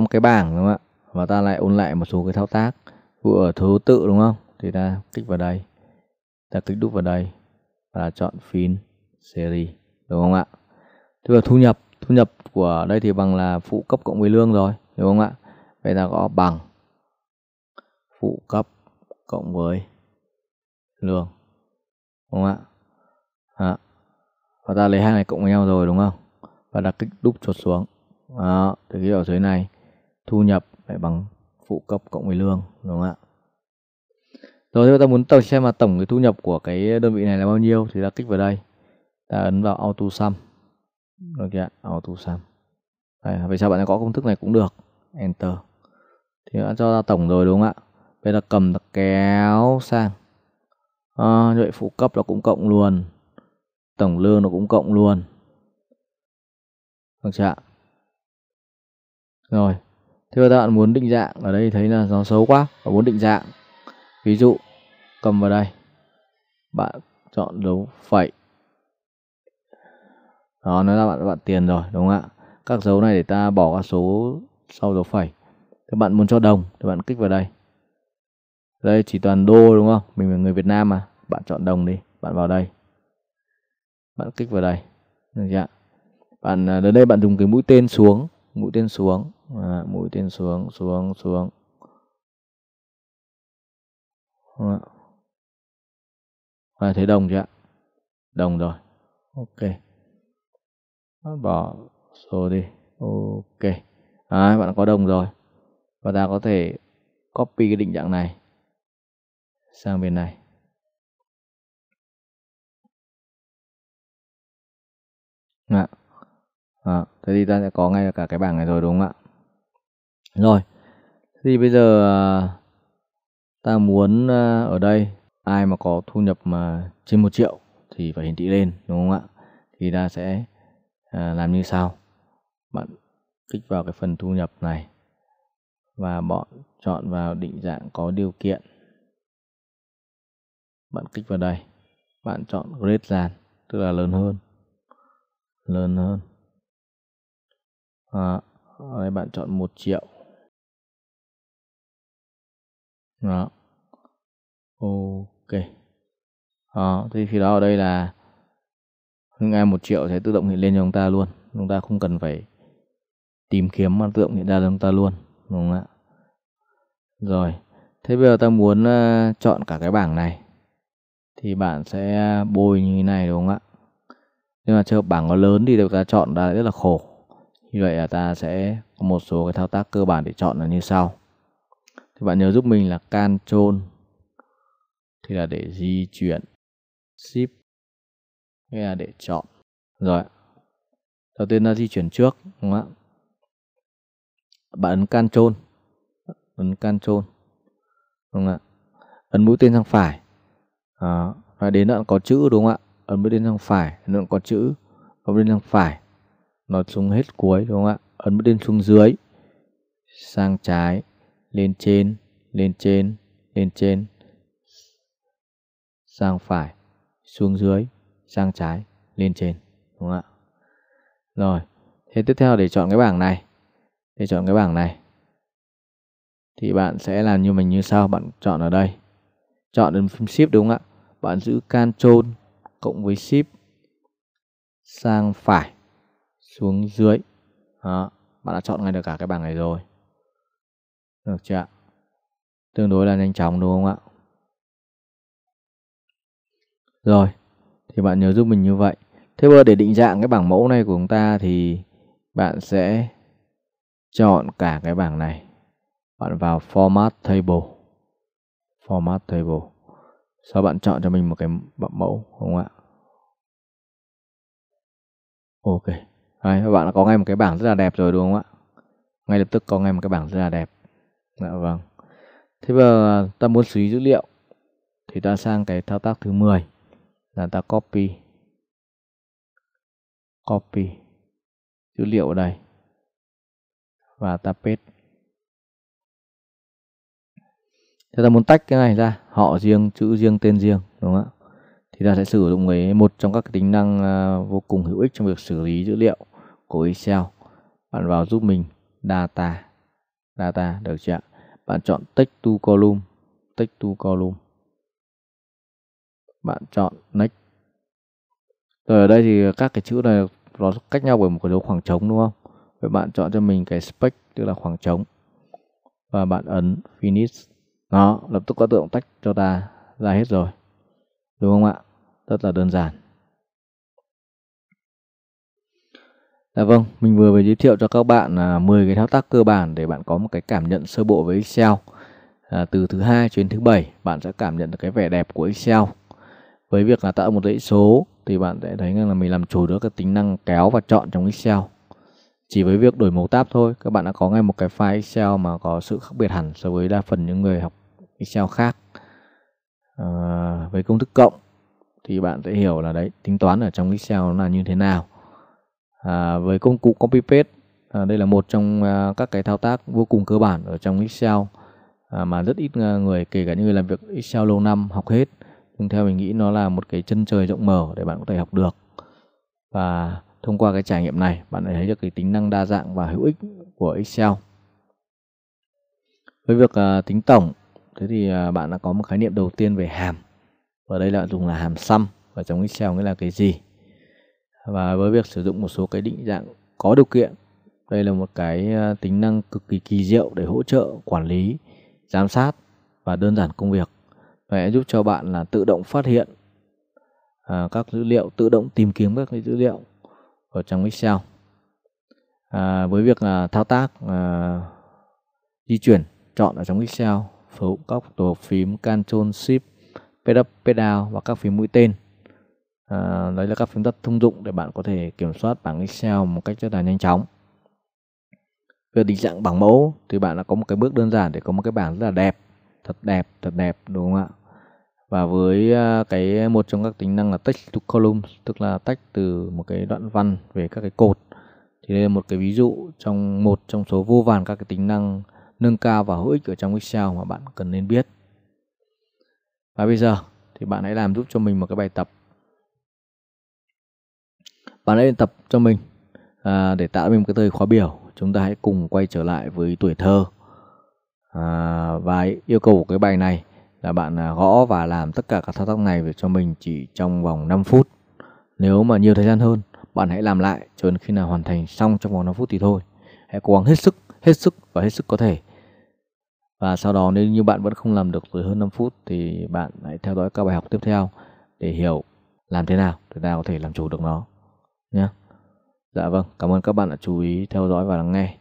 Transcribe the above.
một cái bảng đúng không ạ và ta lại ôn lại một số cái thao tác vừa ở thứ tự đúng không thì ta kích vào đây ta kích đúc vào đây và chọn phím series đúng không ạ tức là thu nhập thu nhập của đây thì bằng là phụ cấp cộng với lương rồi đúng không ạ vậy ta gõ bằng phụ cấp cộng với lương đúng không ạ à. và ta lấy hai này cộng với nhau rồi đúng không và đặt kích đúc chuột xuống đó thì cái ở dưới này thu nhập phải bằng phụ cấp cộng với lương đúng không ạ rồi ta muốn tổng xem là tổng cái thu nhập của cái đơn vị này là bao nhiêu thì ta kích vào đây ta ấn vào auto sum ok ạ auto sum Đấy, vì sao bạn có công thức này cũng được enter thì đã cho ra tổng rồi đúng không ạ bây giờ cầm ta kéo sang à, vậy phụ cấp nó cũng cộng luôn tổng lương nó cũng cộng luôn được chưa ạ rồi thế các bạn muốn định dạng ở đây thấy là nó xấu quá và muốn định dạng ví dụ cầm vào đây bạn chọn dấu phẩy đó nó ra bạn bạn tiền rồi đúng không ạ các dấu này để ta bỏ qua số sau dấu phẩy các bạn muốn cho đồng thì bạn kích vào đây đây chỉ toàn đô đúng không mình là người Việt Nam mà bạn chọn đồng đi bạn vào đây bạn kích vào đây được chưa bạn à, đến đây bạn dùng cái mũi tên xuống mũi tên xuống à, mũi tên xuống xuống xuống à. À, thấy đồng chưa ạ đồng rồi ok bỏ số đi ok à, bạn có đồng rồi và ta có thể copy cái định dạng này sang bên này à. thế thì ta sẽ có ngay cả cái bảng này rồi đúng không ạ rồi, thì bây giờ à, ta muốn à, ở đây ai mà có thu nhập mà trên một triệu thì phải hiển thị lên đúng không ạ? Thì ta sẽ à, làm như sau. Bạn kích vào cái phần thu nhập này và bọn chọn vào định dạng có điều kiện. Bạn kích vào đây, bạn chọn Great Land, tức là lớn hơn. Lớn hơn. À, ở đây bạn chọn 1 triệu đó ok đó thì khi đó ở đây là những em một triệu sẽ tự động hiện lên cho chúng ta luôn chúng ta không cần phải tìm kiếm mà tự động hiện ra cho chúng ta luôn đúng không ạ rồi thế bây giờ ta muốn ờ, chọn cả cái bảng này thì bạn sẽ bôi như thế này đúng không ạ nhưng mà trường hợp bảng nó lớn thì ta chọn ra rất là khổ như vậy là ta sẽ có một số cái thao tác cơ bản để chọn là như sau thì bạn nhớ giúp mình là can trôn thì là để di chuyển Shift hay là để chọn rồi đầu tiên là di chuyển trước đúng không ạ bạn ấn can trôn ấn can trôn đúng không ạ ấn mũi tên sang phải đó. và đến đoạn có chữ đúng không ạ ấn mũi tên sang phải đoạn có chữ ấn mũi tên sang phải nó xuống hết cuối đúng không ạ ấn mũi tên xuống dưới sang trái lên trên, lên trên, lên trên, sang phải, xuống dưới, sang trái, lên trên, đúng không ạ? Rồi, thế tiếp theo để chọn cái bảng này, để chọn cái bảng này, thì bạn sẽ làm như mình như sau, bạn chọn ở đây, chọn đến phím Shift đúng không ạ? Bạn giữ Ctrl cộng với Shift sang phải, xuống dưới, đó, bạn đã chọn ngay được cả cái bảng này rồi. Được chưa Tương đối là nhanh chóng đúng không ạ? Rồi, thì bạn nhớ giúp mình như vậy. Thế bây để định dạng cái bảng mẫu này của chúng ta thì bạn sẽ chọn cả cái bảng này. Bạn vào Format Table. Format Table. Sau bạn chọn cho mình một cái bảng mẫu, đúng không ạ? Ok. Đấy, các bạn đã có ngay một cái bảng rất là đẹp rồi đúng không ạ? Ngay lập tức có ngay một cái bảng rất là đẹp. Dạ vâng. Thế bây à, ta muốn xử lý dữ liệu thì ta sang cái thao tác thứ 10 là ta copy copy dữ liệu ở đây và ta paste. Thế ta muốn tách cái này ra, họ riêng, chữ riêng, tên riêng đúng không ạ? Thì ta sẽ sử dụng cái một trong các cái tính năng à, vô cùng hữu ích trong việc xử lý dữ liệu của Excel. Bạn vào giúp mình data data được chưa ạ? bạn chọn text to column, text to column. Bạn chọn next. Rồi ở đây thì các cái chữ này nó cách nhau bởi một cái dấu khoảng trống đúng không? Vậy bạn chọn cho mình cái space tức là khoảng trống và bạn ấn finish. Nó lập tức có tượng tách cho ta ra hết rồi. Đúng không ạ? Rất là đơn giản. À vâng, mình vừa mới giới thiệu cho các bạn là 10 cái thao tác cơ bản để bạn có một cái cảm nhận sơ bộ với Excel. À, từ thứ hai đến thứ bảy bạn sẽ cảm nhận được cái vẻ đẹp của Excel. Với việc là tạo một dãy số thì bạn sẽ thấy rằng là mình làm chủ được các tính năng kéo và chọn trong Excel. Chỉ với việc đổi màu tab thôi, các bạn đã có ngay một cái file Excel mà có sự khác biệt hẳn so với đa phần những người học Excel khác. À, với công thức cộng thì bạn sẽ hiểu là đấy tính toán ở trong Excel nó là như thế nào à, với công cụ copy paste à, đây là một trong à, các cái thao tác vô cùng cơ bản ở trong Excel à, mà rất ít à, người kể cả những người làm việc Excel lâu năm học hết nhưng theo mình nghĩ nó là một cái chân trời rộng mở để bạn có thể học được và thông qua cái trải nghiệm này bạn thấy được cái tính năng đa dạng và hữu ích của Excel với việc à, tính tổng thế thì à, bạn đã có một khái niệm đầu tiên về hàm ở đây là dùng là hàm sum ở trong Excel nghĩa là cái gì và với việc sử dụng một số cái định dạng có điều kiện đây là một cái ờ, tính năng cực kỳ kỳ diệu để hỗ trợ quản lý giám sát và đơn giản công việc sẽ giúp cho bạn là tự động phát hiện à, các dữ liệu tự động tìm kiếm các cái dữ liệu ở trong Excel à, với việc là thao tác à, di chuyển chọn ở trong Excel phối các tổ phím Ctrl Shift P up P down và các phím mũi tên à, đấy là các phím tắt thông dụng để bạn có thể kiểm soát bảng Excel một cách rất là nhanh chóng về định dạng bảng mẫu thì bạn đã có một cái bước đơn giản để có một cái bảng rất là đẹp thật đẹp thật đẹp đúng không ạ và với à, cái một trong các tính năng là text to columns tức là tách từ một cái đoạn văn về các cái cột thì đây là một cái ví dụ trong một trong số vô vàn các cái tính năng nâng cao và hữu ích ở trong Excel mà bạn cần nên biết và bây giờ thì bạn hãy làm giúp cho mình một cái bài tập bạn đã tập cho mình à, để tạo mình một cái thời khóa biểu chúng ta hãy cùng quay trở lại với tuổi thơ à, và yêu cầu của cái bài này là bạn à, gõ và làm tất cả các thao tác này về cho mình chỉ trong vòng 5 phút nếu mà nhiều thời gian hơn bạn hãy làm lại cho đến khi nào hoàn thành xong trong vòng 5 phút thì thôi hãy cố gắng hết sức hết sức và hết sức có thể và sau đó nếu như bạn vẫn không làm được dưới hơn 5 phút thì bạn hãy theo dõi các bài học tiếp theo để hiểu làm thế nào để ta có thể làm chủ được nó nhé. Dạ vâng, cảm ơn các bạn đã chú ý theo dõi và lắng nghe.